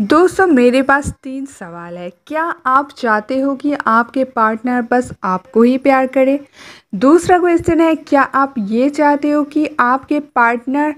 दोस्तों मेरे पास तीन सवाल है क्या आप चाहते हो कि आपके पार्टनर बस आपको ही प्यार करे दूसरा क्वेश्चन है क्या आप ये चाहते हो कि आपके पार्टनर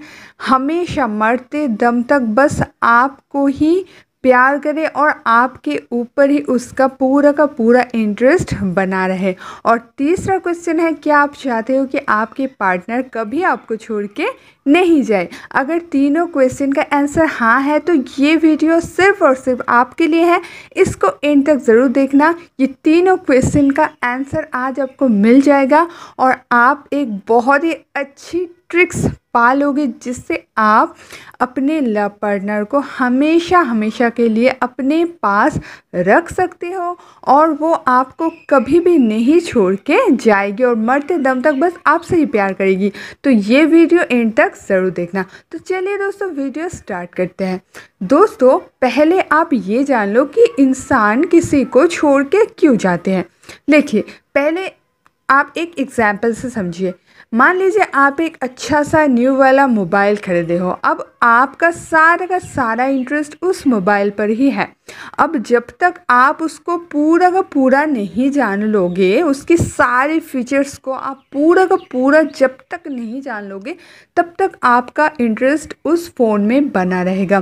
हमेशा मरते दम तक बस आपको ही प्यार करे और आपके ऊपर ही उसका पूरा का पूरा इंटरेस्ट बना रहे और तीसरा क्वेश्चन है क्या आप चाहते हो कि आपके पार्टनर कभी आपको छोड़ के नहीं जाए अगर तीनों क्वेश्चन का आंसर हाँ है तो ये वीडियो सिर्फ और सिर्फ आपके लिए है इसको एंड तक ज़रूर देखना ये तीनों क्वेश्चन का आंसर आज आपको मिल जाएगा और आप एक बहुत ही अच्छी ट्रिक्स पालोगे जिससे आप अपने लव पार्टनर को हमेशा हमेशा के लिए अपने पास रख सकते हो और वो आपको कभी भी नहीं छोड़ के जाएगी और मरते दम तक बस आपसे ही प्यार करेगी तो ये वीडियो एंड तक ज़रूर देखना तो चलिए दोस्तों वीडियो स्टार्ट करते हैं दोस्तों पहले आप ये जान लो कि इंसान किसी को छोड़ के क्यों जाते हैं देखिए पहले आप एक एग्ज़ाम्पल से समझिए मान लीजिए आप एक अच्छा सा न्यू वाला मोबाइल खरीदे हो अब आपका सारा का सारा इंटरेस्ट उस मोबाइल पर ही है अब जब तक आप उसको पूरा का पूरा नहीं जान लोगे उसकी सारे फीचर्स को आप पूरा का पूरा जब तक नहीं जान लोगे तब तक आपका इंटरेस्ट उस फ़ोन में बना रहेगा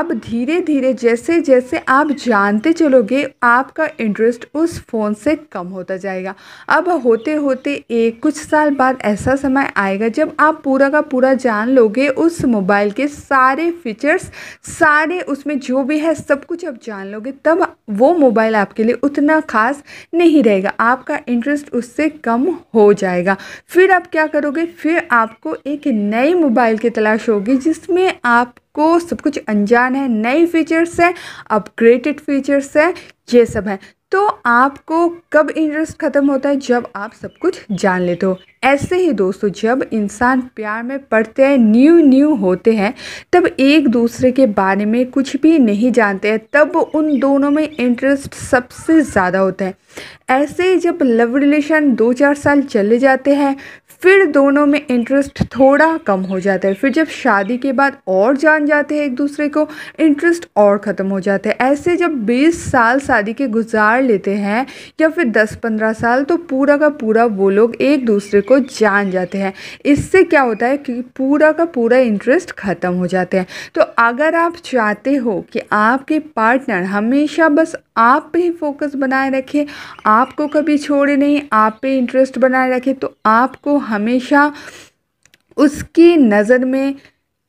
अब धीरे धीरे जैसे जैसे आप जानते चलोगे आपका इंटरेस्ट उस फ़ोन से कम होता जाएगा अब होते होते एक कुछ साल बाद ऐसा ऐसा समय आएगा जब आप पूरा का पूरा जान लोगे उस मोबाइल के सारे फीचर्स सारे उसमें जो भी है सब कुछ आप जान लोगे तब वो मोबाइल आपके लिए उतना ख़ास नहीं रहेगा आपका इंटरेस्ट उससे कम हो जाएगा फिर आप क्या करोगे फिर आपको एक नए मोबाइल की तलाश होगी जिसमें आप को सब कुछ अनजान है नए फीचर्स है अपग्रेडेड फीचर्स है ये सब है तो आपको कब इंटरेस्ट ख़त्म होता है जब आप सब कुछ जान लेते हो ऐसे ही दोस्तों जब इंसान प्यार में पढ़ते हैं न्यू न्यू होते हैं तब एक दूसरे के बारे में कुछ भी नहीं जानते हैं तब उन दोनों में इंटरेस्ट सबसे ज़्यादा होता है ऐसे ही जब लव रिलेशन दो चार साल चले जाते हैं फिर दोनों में इंटरेस्ट थोड़ा कम हो जाता है फिर जब शादी के बाद और जान जाते हैं एक दूसरे को इंटरेस्ट और ख़त्म हो जाता है ऐसे जब 20 साल शादी के गुजार लेते हैं या फिर 10-15 साल तो पूरा का पूरा वो लोग एक दूसरे को जान जाते हैं इससे क्या होता है कि पूरा का पूरा इंटरेस्ट ख़त्म हो जाते हैं तो अगर आप चाहते हो कि आपके पार्टनर हमेशा बस आप पे ही फोकस बनाए रखें आपको कभी छोड़े नहीं आप पे इंटरेस्ट बनाए रखे तो आपको हमेशा उसकी नज़र में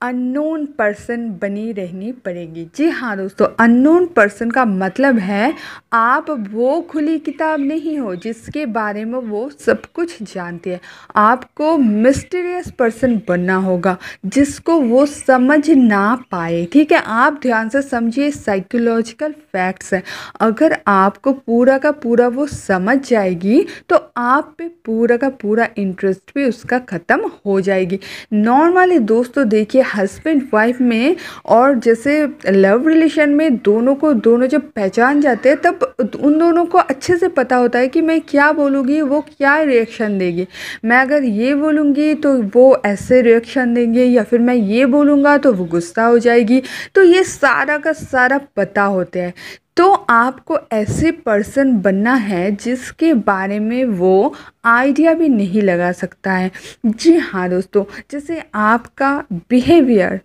अननोन पर्सन बनी रहनी पड़ेगी जी हाँ दोस्तों अननोन पर्सन का मतलब है आप वो खुली किताब नहीं हो जिसके बारे में वो सब कुछ जानती है आपको मिस्टीरियस पर्सन बनना होगा जिसको वो समझ ना पाए ठीक है आप ध्यान से समझिए साइकोलॉजिकल फैक्ट्स हैं अगर आपको पूरा का पूरा वो समझ जाएगी तो आप पे पूरा का पूरा इंटरेस्ट भी उसका ख़त्म हो जाएगी नॉर्मली दोस्तों देखिए हस्बैंड वाइफ में और जैसे लव रिलेशन में दोनों को दोनों जब पहचान जाते हैं तब उन दोनों को अच्छे से पता होता है कि मैं क्या बोलूँगी वो क्या रिएक्शन देगी मैं अगर ये बोलूँगी तो वो ऐसे रिएक्शन देंगे या फिर मैं ये बोलूँगा तो वो गुस्सा हो जाएगी तो ये सारा का सारा पता होता है तो आपको ऐसे पर्सन बनना है जिसके बारे में वो आइडिया भी नहीं लगा सकता है जी हाँ दोस्तों जैसे आपका बिहेवियर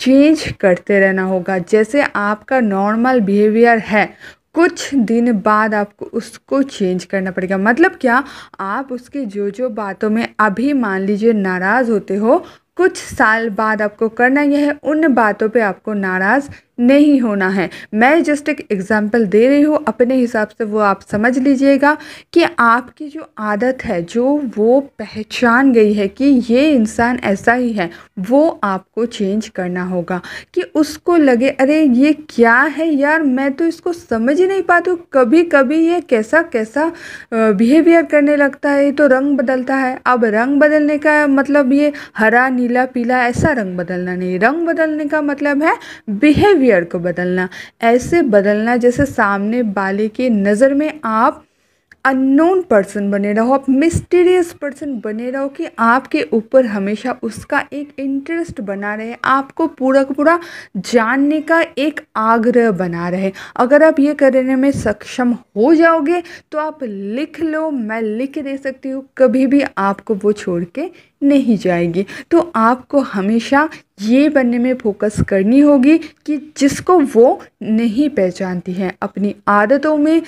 चेंज करते रहना होगा जैसे आपका नॉर्मल बिहेवियर है कुछ दिन बाद आपको उसको चेंज करना पड़ेगा मतलब क्या आप उसकी जो जो बातों में अभी मान लीजिए नाराज़ होते हो कुछ साल बाद आपको करना यह है उन बातों पे आपको नाराज़ नहीं होना है मैं जस्ट एक एग्ज़ाम्पल दे रही हूँ अपने हिसाब से वो आप समझ लीजिएगा कि आपकी जो आदत है जो वो पहचान गई है कि ये इंसान ऐसा ही है वो आपको चेंज करना होगा कि उसको लगे अरे ये क्या है यार मैं तो इसको समझ ही नहीं पाती हूँ कभी कभी ये कैसा कैसा बिहेवियर करने लगता है ये तो रंग बदलता है अब रंग बदलने का मतलब ये हरा नीला पीला ऐसा रंग बदलना नहीं रंग बदलने का मतलब है बिहेवियर बिहेवियर को बदलना ऐसे बदलना जैसे सामने वाले की नज़र में आप अननोन पर्सन बने रहो आप मिस्टीरियस पर्सन बने रहो कि आपके ऊपर हमेशा उसका एक इंटरेस्ट बना रहे आपको पूरा का पूरा जानने का एक आग्रह बना रहे अगर आप ये करने में सक्षम हो जाओगे तो आप लिख लो मैं लिख दे सकती हूँ कभी भी आपको वो छोड़ के नहीं जाएगी तो आपको हमेशा ये बनने में फोकस करनी होगी कि जिसको वो नहीं पहचानती है अपनी आदतों में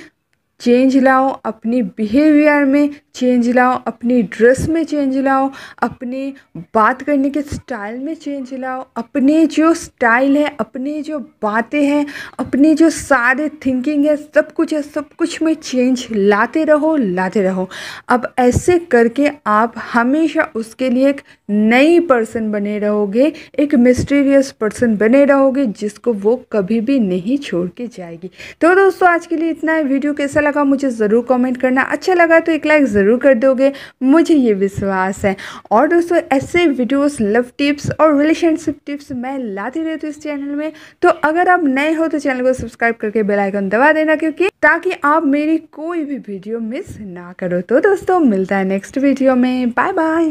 चेंज लाओ अपनी बिहेवियर में चेंज लाओ अपनी ड्रेस में चेंज लाओ अपने बात करने के स्टाइल में चेंज लाओ अपने जो स्टाइल है अपने जो बातें हैं अपने जो सारे थिंकिंग है सब कुछ है सब कुछ में चेंज लाते रहो लाते रहो अब ऐसे करके आप हमेशा उसके लिए एक नई पर्सन बने रहोगे एक मिस्टीरियस पर्सन बने रहोगे जिसको वो कभी भी नहीं छोड़ के जाएगी तो दोस्तों आज के लिए इतना है वीडियो कैसा लगा मुझे ज़रूर कमेंट करना अच्छा लगा तो एक लाइक ज़रूर कर दोगे मुझे ये विश्वास है और दोस्तों ऐसे वीडियोस लव टिप्स और रिलेशनशिप टिप्स मैं लाती रहती हूँ इस चैनल में तो अगर आप नए हो तो चैनल को सब्सक्राइब करके बेलाइकन दबा देना क्योंकि ताकि आप मेरी कोई भी वीडियो मिस ना करो तो दोस्तों मिलता है नेक्स्ट वीडियो में बाय बाय